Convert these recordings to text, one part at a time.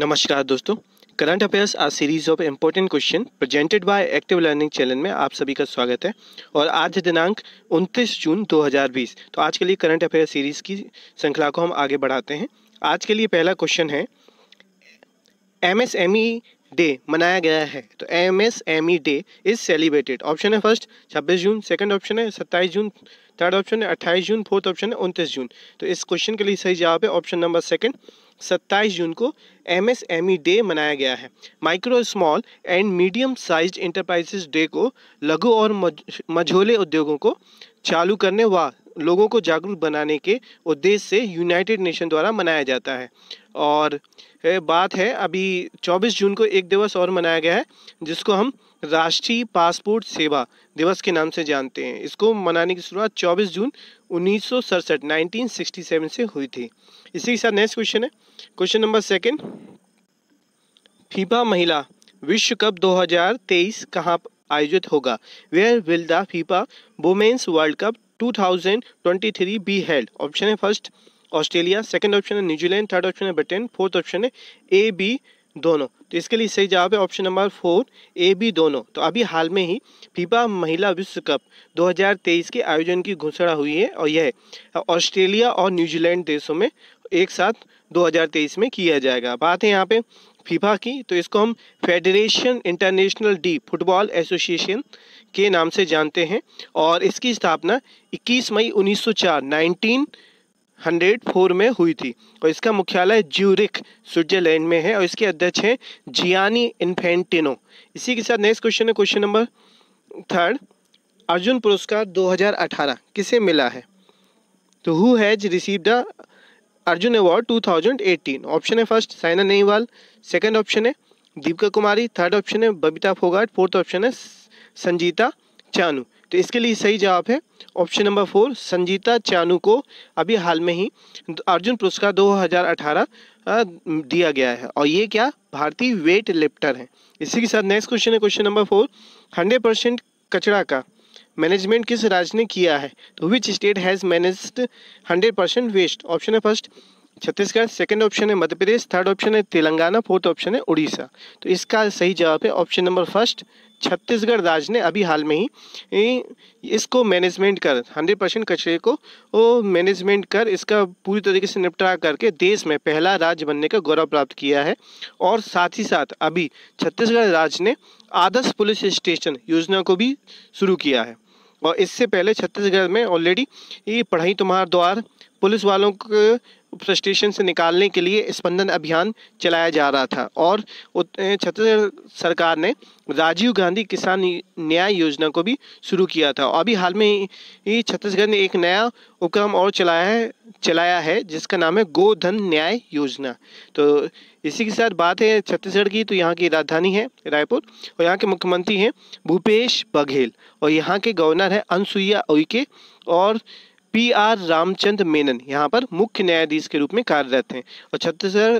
नमस्कार दोस्तों current affairs are series of important question presented by active learning channel में आप सभी का स्वागत है और आज दिनांक 29 जून 2020 तो आज के लिए करंट अफेयर्स सीरीज की श्रृंखला को हम आगे बढ़ाते हैं आज के लिए पहला क्वेश्चन है एमएसएमई डे मनाया गया है तो M S M E day is celebrated option है फर्स्ट 26 जून सेकंड ऑप्शन है 27 जून थर्ड ऑप्शन है 28 जून फोर्थ ऑप्शन है उनतीस जून तो इस क्वेश्चन के लिए सही जवाब है ऑप्शन नंबर सेकंड 27 जून को M S M E day मनाया गया है micro small and medium size enterprises day को लघु और मझोले उद्योगों को चालू करने व लोगों को जागरूक बनाने के उद्देश्य से यूनाइटेड नेशन द्वारा मनाया जाता है और बात है अभी 24 जून को एक दिवस और मनाया गया है जिसको हम राष्ट्रीय पासपोर्ट सेवा दिवस के नाम से जानते हैं इसको मनाने की शुरुआत 24 जून उन्नीस सौ से हुई थी इसी के साथ नेक्स्ट क्वेश्चन है क्वेश्चन नंबर सेकेंड फीफा महिला विश्व कप 2023 कहाँ आयोजित होगा where will the FIFA women's world cup 2023 be held option है फर्स्ट ऑस्ट्रेलिया सेकंड ऑप्शन है न्यूजीलैंड थर्ड ऑप्शन है ब्रिटेन फोर्थ ऑप्शन है ए बी दोनों तो इसके लिए सही जवाब है option number four A B दोनों तो अभी हाल में ही फीफा महिला विश्व कप 2023 के आयोजन की घोषणा हुई है और यह ऑस्ट्रेलिया और न्यूजीलैंड देशों में एक साथ 2023 में किया जाएगा बात है यहाँ पे फीफा की तो इसको हम federation international de football association के नाम से जानते हैं और इसकी स्थापना 21 मई 1904 1904 में हुई थी और इसका मुख्यालय ज्यूरिक स्विट्जरलैंड में है और इसके अध्यक्ष हैं जियानी इन्फेंटिनो इसी के साथ नेक्स्ट क्वेश्चन है क्वेश्चन नंबर थर्ड अर्जुन पुरस्कार 2018 किसे मिला है तो who has receive the Arjun award 2018 option है first Saina Nehwal second option है दीपिका कुमारी थर्ड ऑप्शन है बबीता फोगाट फोर्थ ऑप्शन है संजीता चानू तो इसके लिए सही जवाब है option number four Sanjita Chanu को अभी हाल में ही अर्जुन पुरस्कार 2018 दिया गया है और ये क्या भारतीय वेट लिफ्टर है इसी के साथ नेक्स्ट क्वेश्चन है question number four hundred percent कचरा का मैनेजमेंट किस राज्य ने किया है तो which state has manage hundred percent waste option है फर्स्ट छत्तीसगढ़ सेकंड ऑप्शन है मध्य प्रदेश थर्ड ऑप्शन है तेलंगाना फोर्थ ऑप्शन है उड़ीसा तो इसका सही जवाब है ऑप्शन नंबर फर्स्ट छत्तीसगढ़ राज्य ने अभी हाल में ही इसको मैनेजमेंट कर 100 परसेंट कचरे को वो मैनेजमेंट कर इसका पूरी तरीके से निपटारा करके देश में पहला राज्य बनने का गौरव प्राप्त किया है और साथ ही साथ अभी छत्तीसगढ़ राज्य ने आदर्श पुलिस स्टेशन योजना को भी शुरू किया है और इससे पहले छत्तीसगढ़ में ऑलरेडी ये पढ़ाई तुम्हार द्वार पुलिस वालों के स्टेशन से निकालने के लिए स्पंदन अभियान चलाया जा रहा था और छत्तीसगढ़ सरकार ने राजीव गांधी किसान न्याय योजना को भी शुरू किया था अभी हाल में ही छत्तीसगढ़ ने एक नया उपक्रम और चलाया है चलाया है जिसका नाम है गोधन न्याय योजना तो इसी के साथ बात है छत्तीसगढ़ की तो यहाँ की राजधानी है रायपुर और यहाँ के मुख्यमंत्री हैं भूपेश बघेल और यहाँ के गवर्नर हैं अनसुईया उइके और पी आर रामचंद्र मेनन यहाँ पर मुख्य न्यायाधीश के रूप में कार्यरत हैं और छत्तीसगढ़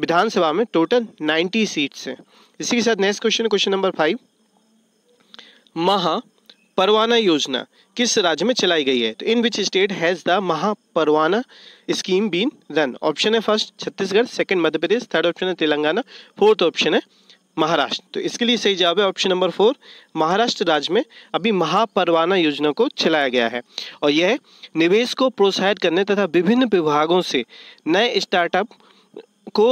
विधानसभा में टोटल 90 सीट्स हैं इसी के साथ next question question number five Mahaparwana योजना किस राज्य में चलाई गई है तो in which state has the Mahaparwana scheme been run option है first Chhattisgarh second Madhya Pradesh third option है तेलंगाना फोर्थ ऑप्शन है महाराष्ट्र तो इसके लिए सही जवाब है ऑप्शन नंबर फोर महाराष्ट्र राज्य में अभी महापरवाना योजना को चलाया गया है और यह निवेश को प्रोत्साहित करने तथा विभिन्न विभागों से नए स्टार्टअप को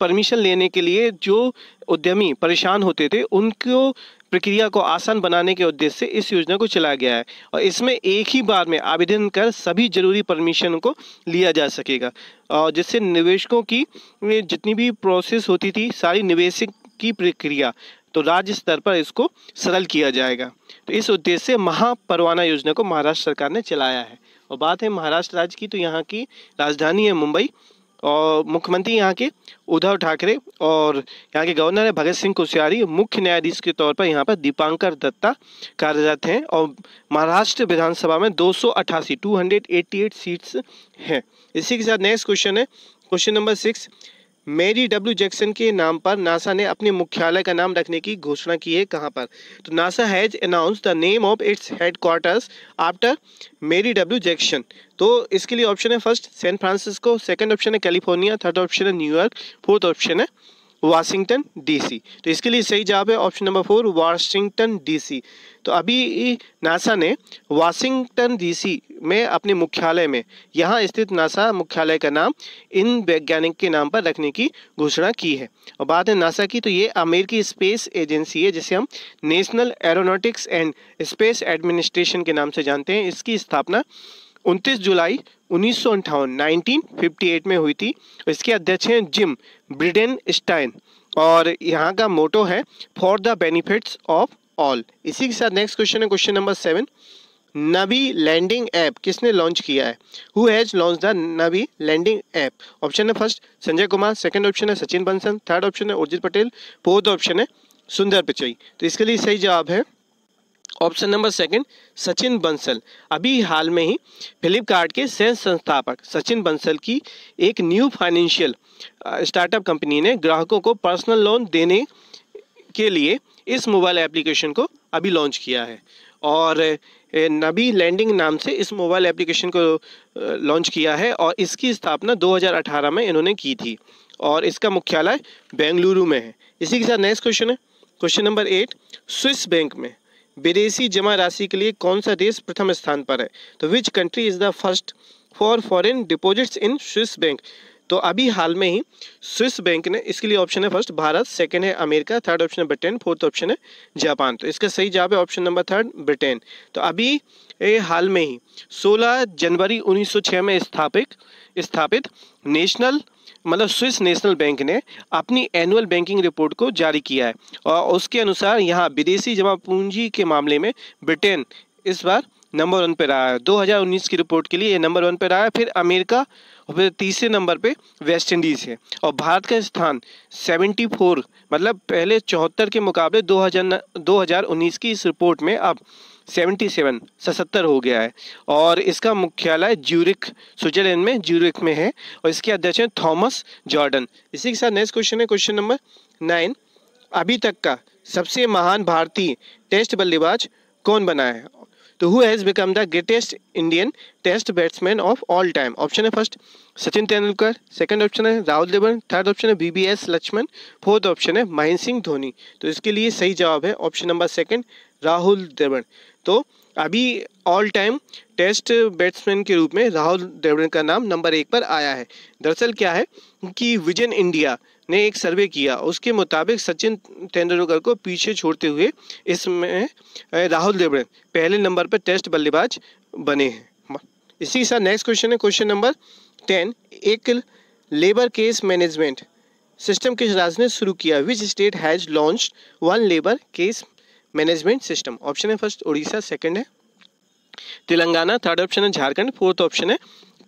परमिशन लेने के लिए जो उद्यमी परेशान होते थे उनको प्रक्रिया को आसान बनाने के उद्देश्य से इस योजना को चलाया गया है और इसमें एक ही बार में आवेदन कर सभी जरूरी परमिशन को लिया जा सकेगा और जिससे निवेशकों की जितनी भी प्रोसेस होती थी सारी निवेशक की प्रक्रिया तो राज्य स्तर पर इसको सरल किया जाएगा तो इस उद्देश्य से महापरवाना योजना को महाराष्ट्र सरकार ने चलाया है और बात है महाराष्ट्र राज्य की तो यहाँ की राजधानी है मुंबई और मुख्यमंत्री यहाँ के उद्धव ठाकरे और यहाँ के गवर्नर है भगत सिंह कोश्यारी मुख्य न्यायाधीश के तौर पर यहाँ पर दीपांकर दत्ता कार्यरत हैं और महाराष्ट्र विधानसभा में दो सौ सीट्स हैं इसी के साथ नेक्स्ट क्वेश्चन है question number six Mary W Jackson के नाम पर नासा ने अपने मुख्यालय का नाम रखने की घोषणा की है कहाँ पर तो NASA has announce the name of its headquarters after Mary W Jackson तो इसके लिए ऑप्शन है first San Francisco second option है कैलिफोर्निया थर्ड ऑप्शन है न्यूयॉर्क फोर्थ ऑप्शन है वाशिंगटन डीसी तो इसके लिए सही जवाब है option number four Washington DC तो अभी नासा ने वाशिंगटन डीसी में अपने मुख्यालय में यहाँ स्थित नासा मुख्यालय का नाम इन वैज्ञानिक के नाम पर रखने की घोषणा की है और बात है नासा की तो ये अमेरिकी स्पेस एजेंसी है जिसे हम national aeronautics and space administration के नाम से जानते हैं इसकी स्थापना उनतीस जुलाई उन्नीस सौ अंठावन में हुई थी इसके अध्यक्ष हैं जिम ब्रिडेन स्टाइन और यहाँ का मोटो है for the benefits of all इसी के साथ नेक्स्ट क्वेश्चन है question number seven Navi lending app किसने लॉन्च किया है who has launch the Navi lending app option है first Sanjay Kumar second option है सचिन बंसल थर्ड ऑप्शन है उर्जित पटेल फोर्थ ऑप्शन है सुंदर पिचई तो इसके लिए सही जवाब है option number second Sachin Bansal अभी हाल में ही फ्लिपकार्ट के सह संस्थापक सचिन बंसल की एक न्यू फाइनेंशियल स्टार्टअप कंपनी ने ग्राहकों को पर्सनल लोन देने के लिए इस मोबाइल एप्लीकेशन को अभी लॉन्च किया है और नबी लैंडिंग नाम से इस मोबाइल एप्लीकेशन को लॉन्च किया है और इसकी स्थापना 2018 में इन्होंने की थी और इसका मुख्यालय बेंगलुरु में है इसी के साथ नेक्स्ट क्वेश्चन है question number eight Swiss bank में विदेशी जमा राशि के लिए कौन सा देश प्रथम स्थान पर है तो which country is the first for foreign deposits in Swiss bank तो अभी हाल में ही स्विस बैंक ने इसके लिए ऑप्शन है फर्स्ट भारत सेकंड है अमेरिका थर्ड ऑप्शन है ब्रिटेन फोर्थ ऑप्शन है जापान तो इसका सही जवाब है ऑप्शन नंबर थर्ड ब्रिटेन तो अभी ए, हाल में ही 16 जनवरी 1906 में स्थापित स्थापित नेशनल मतलब स्विस नेशनल बैंक ने अपनी एनुअल बैंकिंग रिपोर्ट को जारी किया है और उसके अनुसार यहाँ विदेशी जमा पूंजी के मामले में ब्रिटेन इस बार नंबर वन पर रहा है 2019 की रिपोर्ट के लिए ये नंबर वन पर रहा है फिर अमेरिका और फिर तीसरे नंबर पे वेस्ट इंडीज़ है और भारत का स्थान 74 मतलब पहले चौहत्तर के मुकाबले 2000 2019 की इस रिपोर्ट में अब 77 सेवन हो गया है और इसका मुख्यालय ज्यूरिक स्विट्जरलैंड में ज्यूरिक में है और इसके अध्यक्ष हैं थॉमस जॉर्डन इसी के साथ नेक्स्ट क्वेश्चन है क्वेश्चन नंबर नाइन अभी तक का सबसे महान भारतीय टेस्ट बल्लेबाज कौन बना है तो who has become the greatest Indian test batsman of all time option है first Sachin Tendulkar second option है राहुल देवन थर्ड ऑप्शन है बीबीएस लक्ष्मण फोर्थ ऑप्शन है महेंद्र सिंह धोनी तो इसके लिए सही जवाब है ऑप्शन नंबर सेकंड राहुल देवन तो अभी ऑल टाइम टेस्ट बैट्समैन के रूप में राहुल द्रविड़ का नाम नंबर एक पर आया है दरअसल क्या है कि विजन इंडिया ने एक सर्वे किया उसके मुताबिक सचिन तेंदुलकर को पीछे छोड़ते हुए इसमें राहुल देवड़े पहले नंबर पर टेस्ट बल्लेबाज बने हैं इसी के साथ नेक्स्ट क्वेश्चन है क्वेश्चन नंबर टेन एक लेबर केस मैनेजमेंट सिस्टम किस राज्य ने शुरू किया which state has launch one labour case management system option है फर्स्ट उड़ीसा सेकंड है तेलंगाना थर्ड ऑप्शन है झारखंड फोर्थ ऑप्शन है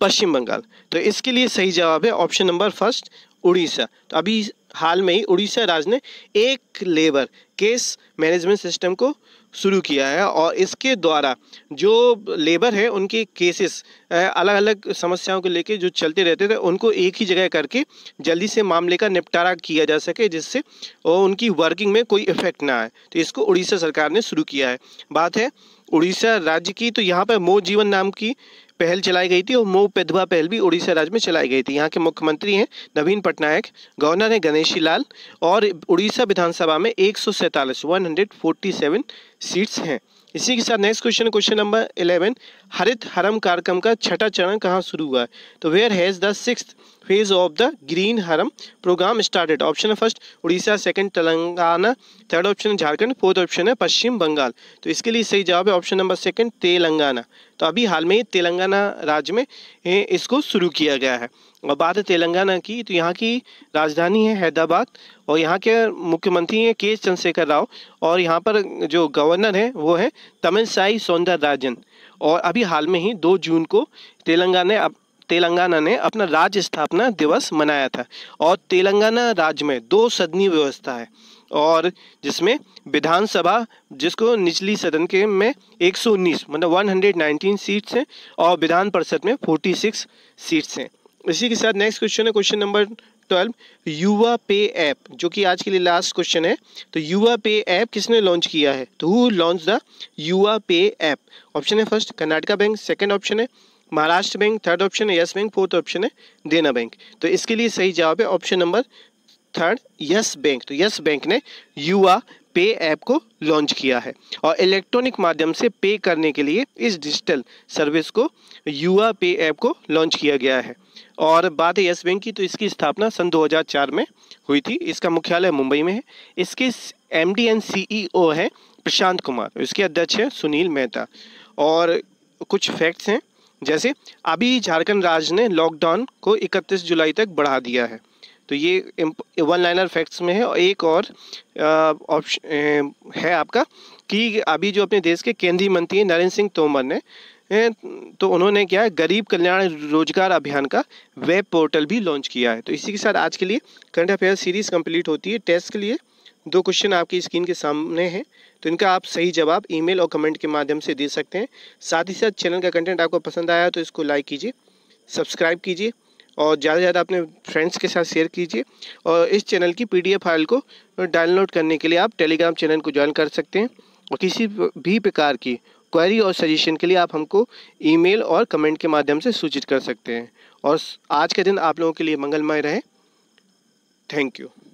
पश्चिम बंगाल तो इसके लिए सही जवाब है ऑप्शन नंबर फर्स्ट उड़ीसा तो अभी हाल में ही उड़ीसा राज्य ने एक लेबर केस मैनेजमेंट सिस्टम को शुरू किया है और इसके द्वारा जो लेबर है उनके केसेस अलग अलग समस्याओं को लेके जो चलते रहते थे उनको एक ही जगह करके जल्दी से मामले का निपटारा किया जा सके जिससे उनकी वर्किंग में कोई इफेक्ट ना आए तो इसको उड़ीसा सरकार ने शुरू किया है बात है उड़ीसा राज्य की तो यहाँ पर मो जीवन नाम की पहल चलाई गई थी और मऊ पेधवा पहल भी उड़ीसा राज्य में चलाई गई थी यहाँ के मुख्यमंत्री हैं नवीन पटनायक गवर्नर हैं गणेशी लाल और उड़ीसा विधानसभा में एक सौ सैंतालीस one hundred forty seven seats हैं इसी के साथ next question question number eleven Harit Haram कार्यक्रम का छठा चरण कहाँ शुरू हुआ तो है तो where has the six phase of the green Haram programme started option है first Orissa second Telangana third option है झारखंड फोर्थ ऑप्शन है पश्चिम बंगाल तो इसके लिए सही जवाब है ऑप्शन नंबर सेकंड तेलंगाना तो अभी हाल में तेलंगाना राज्य में इसको शुरू किया गया है और बात है तेलंगाना की तो यहाँ की राजधानी है हैदराबाद और यहाँ के मुख्यमंत्री हैं के चंद्रशेखर राव और यहाँ पर जो गवर्नर हैं वो हैं तमिल साई राजन और अभी हाल में ही दो जून को तेलंगाना तेलंगाना ने अपना राज्य स्थापना दिवस मनाया था और तेलंगाना राज्य में दो सदनीय व्यवस्था है और जिसमें विधानसभा जिसको निचली सदन के में 119 मतलब 119 सीट्स हैं और विधान परिषद में 46 सीट्स हैं इसी के साथ नेक्स्ट क्वेश्चन है question number twelve Yuva pay app जो कि आज के लिए लास्ट क्वेश्चन है तो युवा पे ऐप किसने लॉन्च किया है तो who launch the Yuva pay app option है first Karnataka Bank second option है महाराष्ट्र बैंक थर्ड ऑप्शन है यस बैंक फोर्थ ऑप्शन है देना बैंक तो इसके लिए सही जवाब है option number third Yes Bank तो यस बैंक ने युवा पे ऐप को लॉन्च किया है और इलेक्ट्रॉनिक माध्यम से पे करने के लिए इस डिजिटल सर्विस को युवा पे ऐप को लॉन्च किया गया है और बात है यस बैंक की तो इसकी स्थापना सन 2004 में हुई थी इसका मुख्यालय मुंबई में है इसके M D and C E O है प्रशांत कुमार इसके अध्यक्ष हैं सुनील मेहता और कुछ फैक्ट्स हैं जैसे अभी झारखंड राज्य ने लॉकडाउन को 31 जुलाई तक बढ़ा दिया है तो ये वन लाइनर फैक्ट्स में है और एक और ऑप्शन है आपका कि अभी जो अपने देश के केंद्रीय मंत्री नरेंद्र सिंह तोमर ने तो उन्होंने क्या है गरीब कल्याण रोजगार अभियान का वेब पोर्टल भी लॉन्च किया है तो इसी के साथ आज के लिए करंट अफेयर सीरीज कंप्लीट होती है टेस्ट के लिए दो क्वेश्चन आपकी स्क्रीन के सामने हैं तो इनका आप सही जवाब ईमेल और कमेंट के माध्यम से दे सकते हैं साथ ही साथ चैनल का कंटेंट आपको पसंद आया तो इसको लाइक कीजिए सब्सक्राइब कीजिए और ज़्यादा से ज़्यादा अपने फ्रेंड्स के साथ शेयर कीजिए और इस चैनल की पीडीएफ फाइल को डाउनलोड करने के लिए आप टेलीग्राम चैनल को ज्वाइन कर सकते हैं किसी भी प्रकार की क्वेरी और सजेशन के लिए आप हमको ईमेल और कमेंट के माध्यम से सूचित कर सकते हैं और आज का दिन आप लोगों के लिए मंगलमय रहे थैंक यू